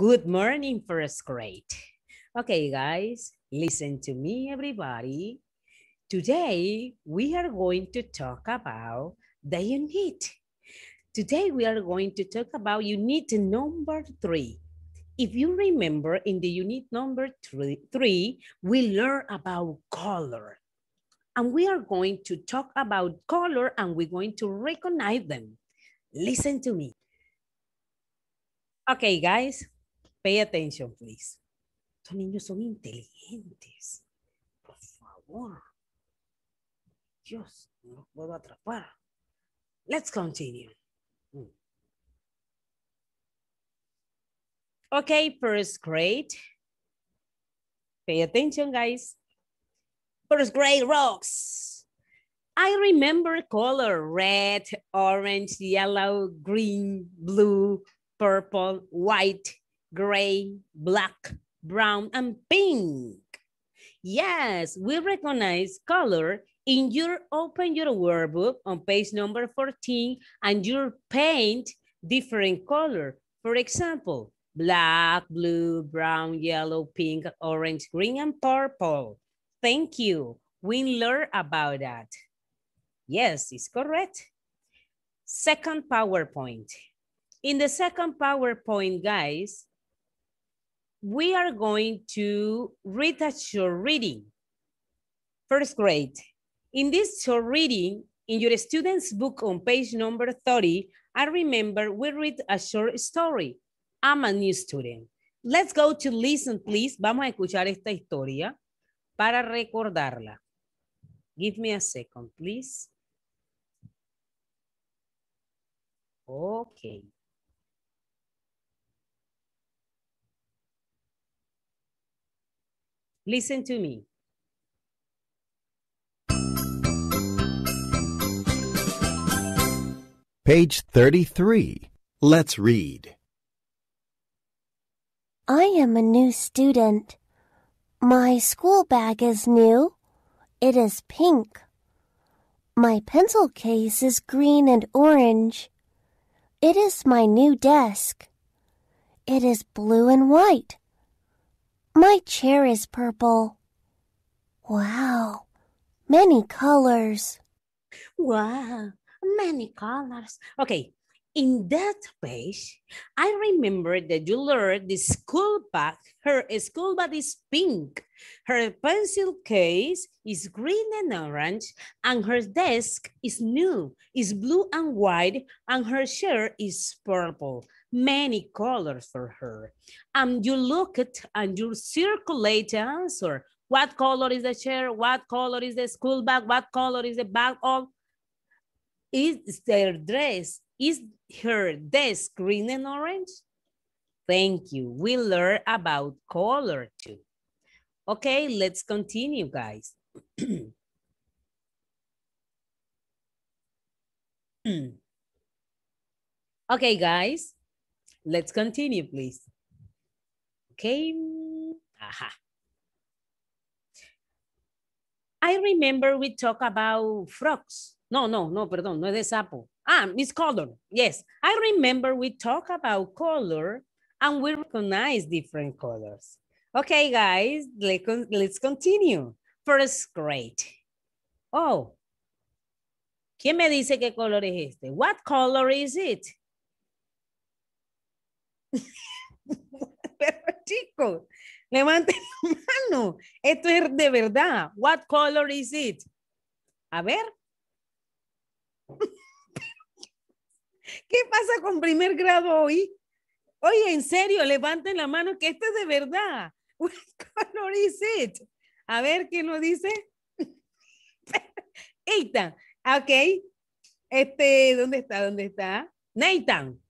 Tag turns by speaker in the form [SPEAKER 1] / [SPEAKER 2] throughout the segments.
[SPEAKER 1] Good morning, first grade. Okay, guys, listen to me, everybody. Today, we are going to talk about the unit. Today, we are going to talk about unit number three. If you remember, in the unit number three, three we learn about color. And we are going to talk about color and we're going to recognize them. Listen to me. Okay, guys, Pay attention, please. Estos niños son inteligentes. Por favor. Dios, no los puedo atrapar. Let's continue. Hmm. Okay, first grade. Pay attention, guys. First grade rocks. I remember color red, orange, yellow, green, blue, purple, white, gray, black, brown, and pink. Yes, we recognize color in your open your workbook on page number 14 and you paint different color. For example, black, blue, brown, yellow, pink, orange, green, and purple. Thank you. We learn about that. Yes, it's correct. Second PowerPoint. In the second PowerPoint, guys, we are going to read a short reading. First grade. In this short reading, in your student's book on page number 30, I remember we read a short story. I'm a new student. Let's go to listen, please. Vamos a escuchar esta historia para recordarla. Give me a second, please. Okay. Listen to me. Page 33. Let's read. I am a new student. My school bag is new. It is pink. My pencil case is green and orange. It is my new desk. It is blue and white. My chair is purple. Wow, many colors. Wow, many colors. Okay, in that page, I remember that you learned the school bag. Her school bag is pink. Her pencil case is green and orange. And her desk is new, is blue and white. And her chair is purple many colors for her. And you look at and you circulate the answer. What color is the chair? What color is the school bag? What color is the bag of? Is their dress? Is her desk green and orange? Thank you. We learn about color too. Okay, let's continue, guys. okay, guys. Let's continue, please. Okay. Aha. I remember we talked about frogs. No, no, no, perdón, no es de sapo. Ah, it's color. Yes, I remember we talked about color and we recognize different colors. Okay, guys, let's continue. First grade. Oh, ¿quién me dice qué color es este? What color is it? Pero chicos, levanten la mano. Esto es de verdad. What color is it? A ver. ¿Qué pasa con primer grado hoy? Oye, en serio, levanten la mano que esto es de verdad. What color is it? A ver, qué lo dice? Eitan, ok. Este, ¿dónde está? ¿Dónde está? Nathan.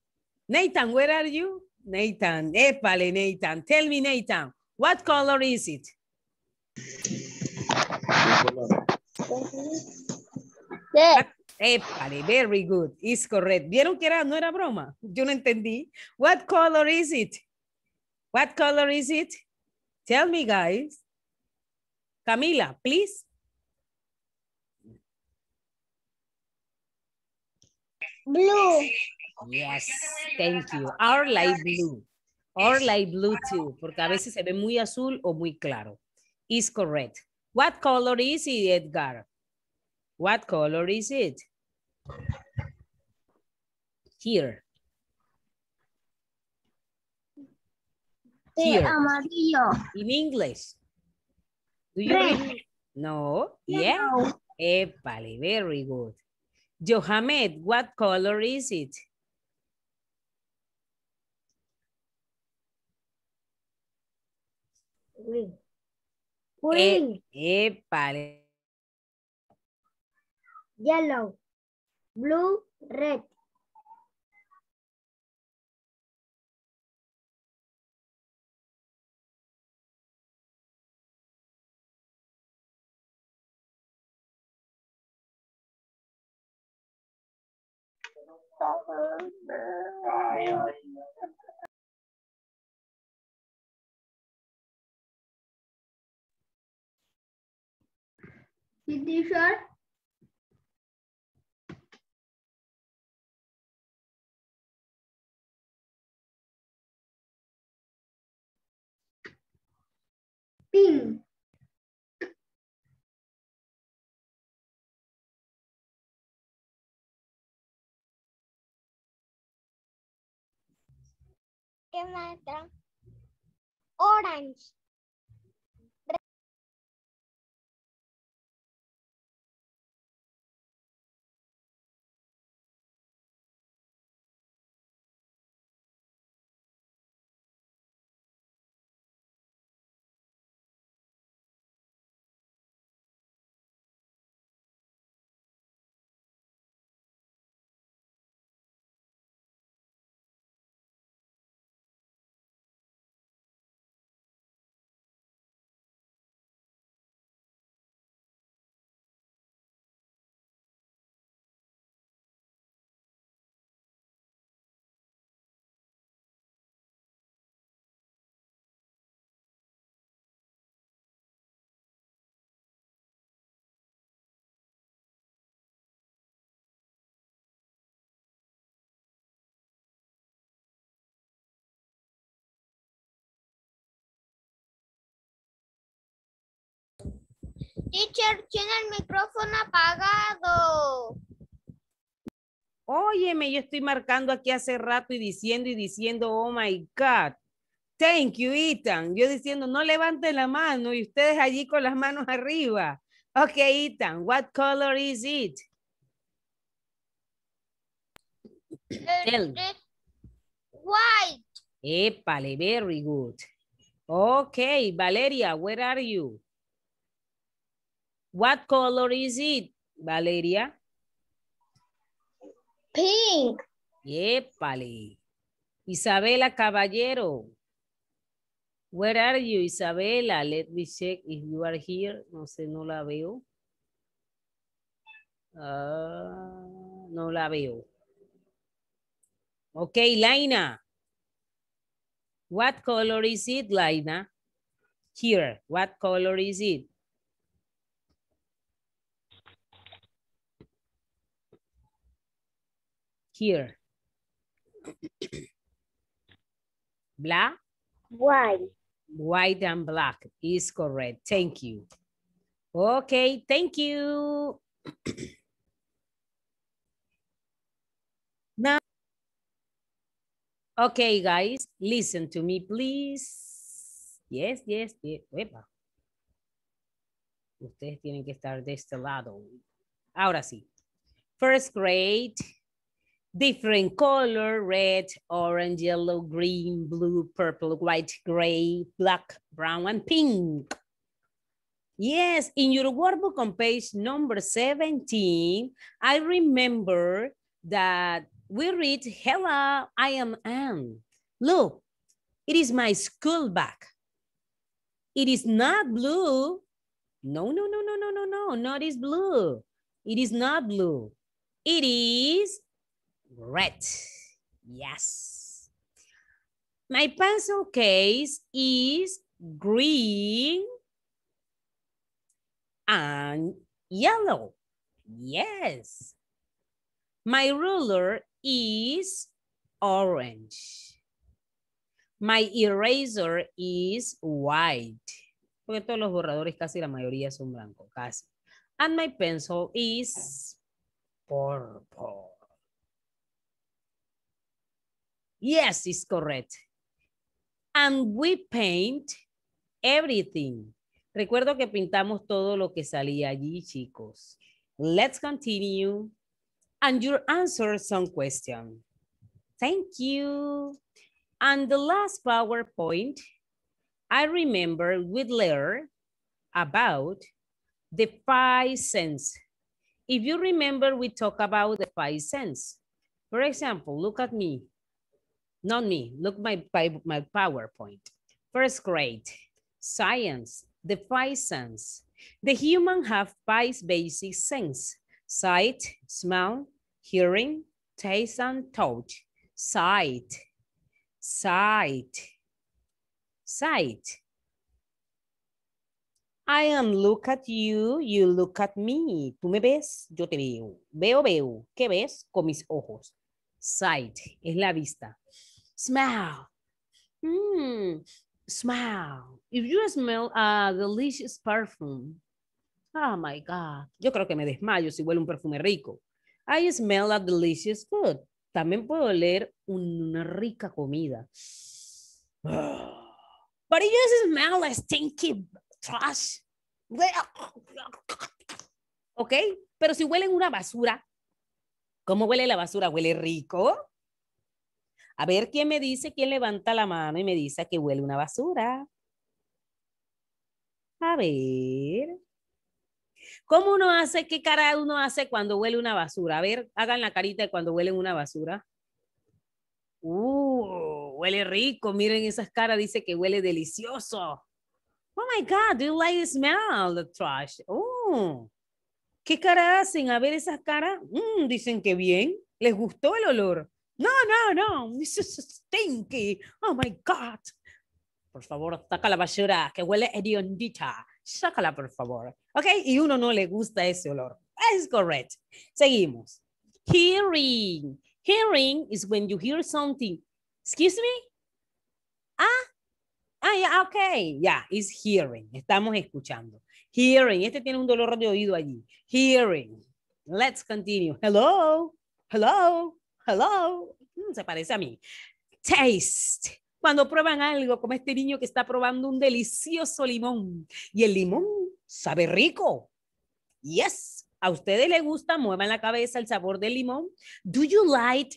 [SPEAKER 1] Nathan, where are you? Nathan, épale, Nathan. Tell me, Nathan, what color is it? Red. Épale, very good. Is correct. ¿Vieron que era, no era broma? Yo no entendí. What color is it? What color is it? Tell me, guys. Camila, please. Blue. Yes, thank you. Our light blue. Our light blue too, porque a veces se ve muy azul o muy claro. Is correct. What color is it, Edgar? What color is it? Here. Eh, Here. Amarillo. In English. Do you Red. No. Yeah. very good. Johamed, what color is it? Will. Will. E Yellow. Blue, red. Siddheshwar pink tomato orange Teacher, tiene el micrófono apagado. Óyeme, yo estoy marcando aquí hace rato y diciendo y diciendo, oh my God. Thank you, Ethan. Yo diciendo, no levanten la mano y ustedes allí con las manos arriba. Ok, Ethan, what color is it? White. Épale, very good. Ok, Valeria, where are you? What color is it, Valeria? Pink. vale. Isabela Caballero. Where are you, Isabela? Let me check if you are here. No sé, no la veo. Ah, no la veo. Ok, Laina. What color is it, Laina? Here, what color is it? here? black? White. White and black is correct. Thank you. Okay, thank you. now, okay, guys, listen to me, please. Yes, yes, yes. Epa. Ustedes tienen que estar de este lado. Ahora sí. First grade, different color, red, orange, yellow, green, blue, purple, white, gray, black, brown, and pink. Yes, in your workbook on page number 17, I remember that we read, hello, I am Anne. Look, it is my school bag. It is not blue. No, no, no, no, no, no, no, not is blue. It is not blue. It is Red. Yes. My pencil case is green and yellow. Yes. My ruler is orange. My eraser is white. Porque todos los borradores, casi la mayoría son blancos, casi. And my pencil is purple. Yes, it's correct. And we paint everything. Recuerdo que pintamos todo lo que salía allí, chicos. Let's continue. And you answer some question. Thank you. And the last PowerPoint, I remember with learned about the five cents. If you remember, we talk about the five cents. For example, look at me. Not me. Look my my PowerPoint. First grade, science, the five senses. The human have five basic senses: sight, smell, hearing, taste, and touch. Sight, sight, sight. I am look at you, you look at me. Tú me ves, yo te veo. Veo, veo. ¿Qué ves? Con mis ojos. Sight es la vista. smell. Mm, smell. If you smell a delicious perfume. Oh my God. Yo creo que me desmayo si huele un perfume rico. I smell a delicious food. También puedo oler una rica comida. But it you smell a stinky trash. ¿Ok? Pero si huelen una basura, ¿cómo huele la basura? ¿Huele rico? A ver quién me dice, quién levanta la mano y me dice que huele una basura. A ver. ¿Cómo uno hace, qué cara uno hace cuando huele una basura? A ver, hagan la carita de cuando huelen una basura. Uh, huele rico, miren esas caras, dice que huele delicioso. Oh my God, do you like the smell the trash? Oh, ¿qué cara hacen? A ver esas caras, mm, dicen que bien, les gustó el olor. No, no, no, this is stinky. Oh my God. Por favor, saca la basura que huele hediondita. Sácala, por favor. Ok, y uno no le gusta ese olor. Es correcto. Seguimos. Hearing. Hearing is when you hear something. Excuse me? Ah, ah, yeah, ok. Yeah, it's hearing. Estamos escuchando. Hearing. Este tiene un dolor de oído allí. Hearing. Let's continue. Hello. Hello hello, mm, se parece a mí. Taste. Cuando prueban algo, como este niño que está probando un delicioso limón y el limón sabe rico. Yes, a ustedes les gusta, muevan la cabeza el sabor del limón. Do you like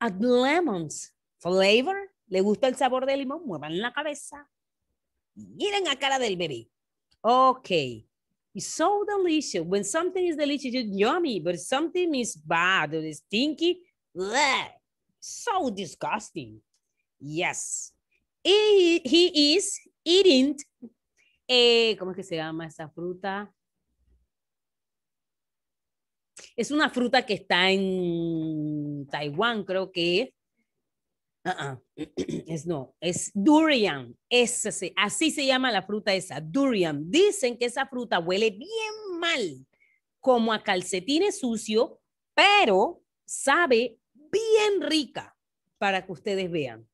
[SPEAKER 1] a lemon's flavor? ¿Le gusta el sabor del limón? Muevan la cabeza. Miren a cara del bebé. Ok. It's so delicious. When something is delicious, it's yummy, but something is bad or stinky, So disgusting. Yes. He, is eating, eh, ¿cómo es que se llama esa fruta? Es una fruta que está en Taiwán, creo que es. Uh-uh. no, es durian. así se llama la fruta esa, durian. Dicen que esa fruta huele bien mal, como a calcetines sucio, pero sabe bien rica para que ustedes vean.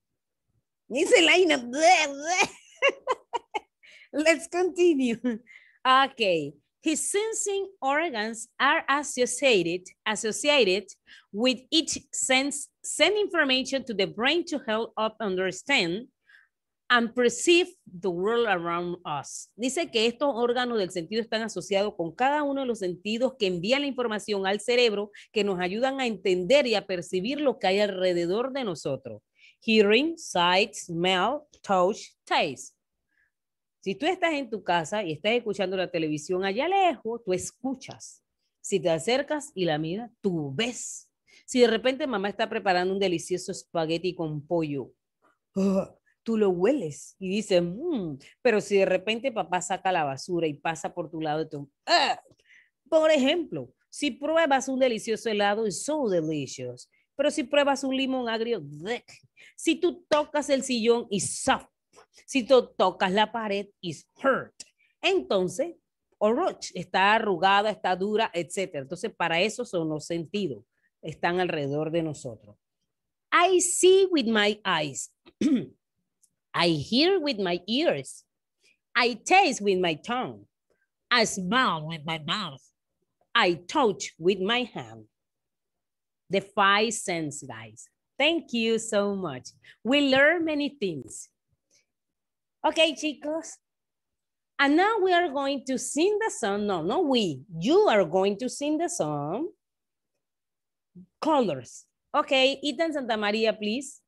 [SPEAKER 1] Dice Laina. Let's continue. Okay. His sensing organs are associated, associated with each sense, send information to the brain to help up understand and perceive the world around us. Dice que estos órganos del sentido están asociados con cada uno de los sentidos que envían la información al cerebro que nos ayudan a entender y a percibir lo que hay alrededor de nosotros. Hearing, sight, smell, touch, taste. Si tú estás en tu casa y estás escuchando la televisión allá lejos, tú escuchas. Si te acercas y la miras, tú ves. Si de repente mamá está preparando un delicioso espagueti con pollo, ¡ah! tú lo hueles y dices, mm", pero si de repente papá saca la basura y pasa por tu lado, tú, ah". por ejemplo, si pruebas un delicioso helado, es so delicious, pero si pruebas un limón agrio, si tú tocas el sillón, es soft, si tú tocas la pared, es hurt. Entonces, o está arrugada, está dura, etc. Entonces, para eso son los sentidos, están alrededor de nosotros. I see with my eyes. I hear with my ears. I taste with my tongue. I smell with my mouth. I touch with my hand. The five sense, guys. Thank you so much. We learn many things. Okay, chicos. And now we are going to sing the song. No, no, we. You are going to sing the song. Colors. Okay, Ethan Santa Maria, please.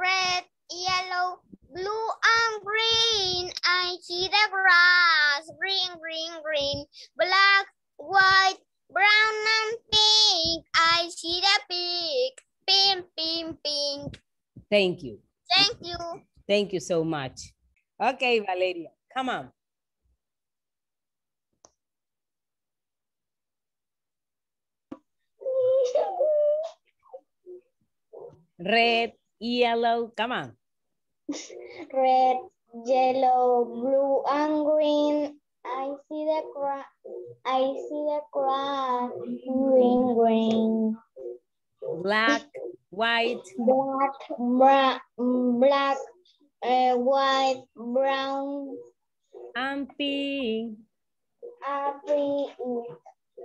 [SPEAKER 1] red, yellow, blue and green. I see the grass, green, green, green, black, white, brown and pink. I see the pig, pink, pink, pink. Thank you. Thank you. Thank you so much. Okay, Valeria, come on. Red, yellow. Come on. Red, yellow, blue, and green. I see the grass. I see the grass. Green, green. Black, white. Black, black, uh, white, brown. And pink. And pink.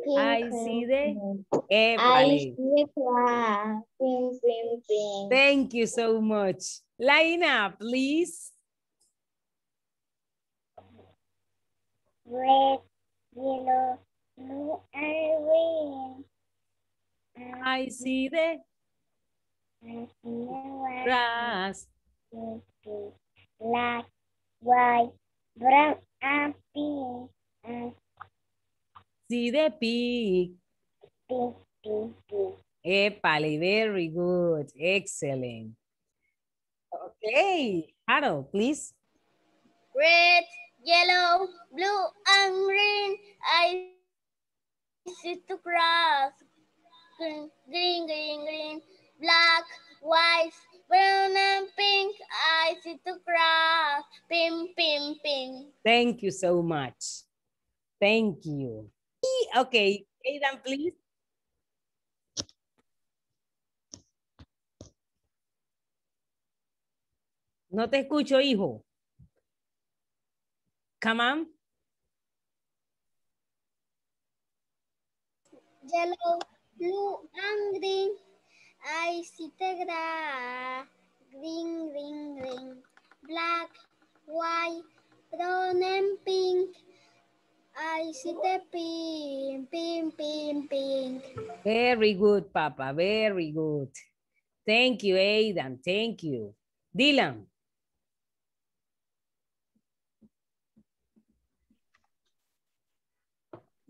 [SPEAKER 1] I see the I Pink, pink, pink. Thank you so much. Laina, please. Red, yellow, blue, and green. I see the grass. Black, white, brown, and pink. See the pig. Poo, poo, poo. Epale, very good. Excellent. Okay. Harold, please. Red, yellow, blue, and green. I see to grass. Green, green, green, green. Black, white, brown, and pink. I see to grass. Pink, pink, pink. Thank you so much. Thank you. Okay, ok, Aidan, please. No te escucho, hijo. Come on. Yellow, blue, and green. I see the green, green, green. Black, white, brown, and pink. I see the pink, pink, pink, pink. Very good, Papa. Very good. Thank you, Aidan. Thank you. Dylan.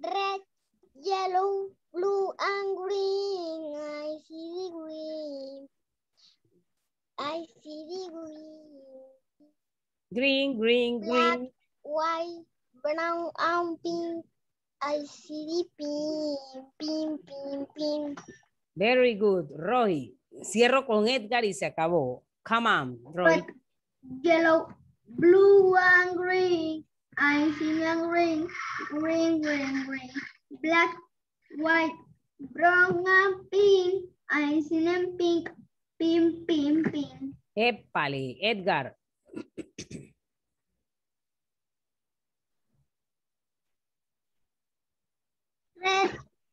[SPEAKER 1] Red, yellow, blue, and green. I see the green. I see the green. Green, green, green. Black, white, brown and pink. I see the pink, pink, pink, Very good, Roy. Cierro con Edgar y se acabó. Come on, Roy. Pues, yellow, blue and green. I see and green, green, green, green. Black, white, brown and pink. I see and pink, pink, pink, pink. Épale, Edgar. red,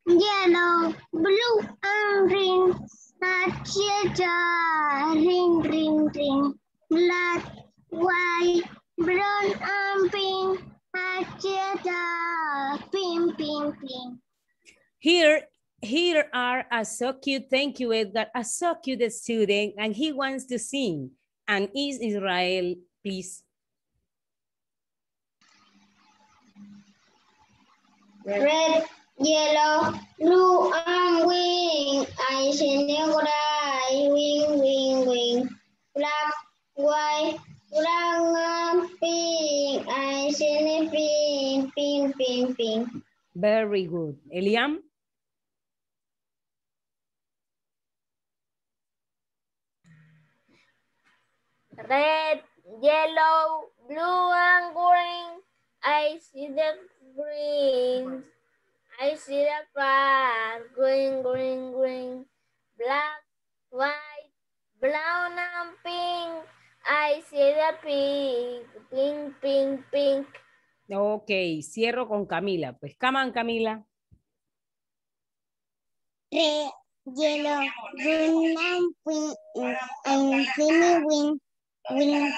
[SPEAKER 1] yellow, blue, and green. Nacheja, ring, ring, ring. Black, white, brown, and pink. Nacheja, pink, pink, pink. Here here are a so cute, thank you, Edgar, a so cute student, and he wants to sing. And is Israel, please. Red, yellow, blue and green. I see negra, wing, wing, wing. Black, white, brown and pink. I see pink, pink, pink, pink. Very good. Eliam? Red, yellow, blue and green. I see the green. I see the park, green, green, green, black, white, brown and pink. I see the pink, pink, pink, pink. Ok, cierro con Camila. Pues, caman Camila. Red, yellow, green and pink, and green, green,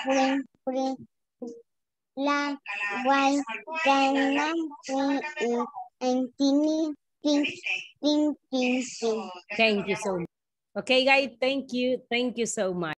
[SPEAKER 1] green, green, black, white, brown and pink. and Thank you so much. Okay, guys, thank you. Thank you so much.